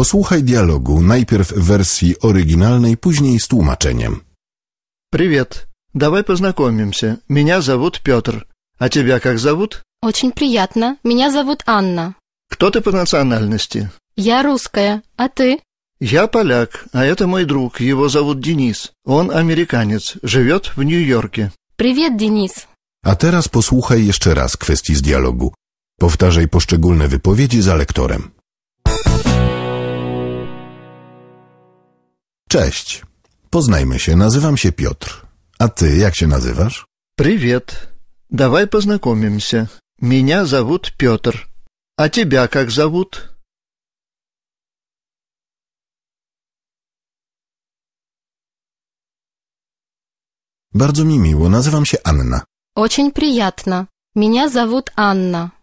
Posłuchaj dialogu, najpierw w wersji oryginalnej, później z tłumaczeniem. Привет. Давай познакомимся. Меня зовут Петр. А тебя как зовут? Очень приятно. Меня зовут Анна. Кто ты по национальности? Я русская. А ты? Я поляк, а это мой друг. Его зовут Денис. Он американец, живет в Нью-Йорке. Привет, Денис. A teraz posłuchaj jeszcze raz kwestii z dialogu. Powtarzaj poszczególne wypowiedzi za lektorem. Cześć. Poznajmy się. Nazywam się Piotr. A ty jak się nazywasz? Привет. Давай познакомимся. Меня зовут Петр. А тебя как зовут? Bardzo mi miło. Nazywam się Anna. Очень приятно. Меня зовут Анна.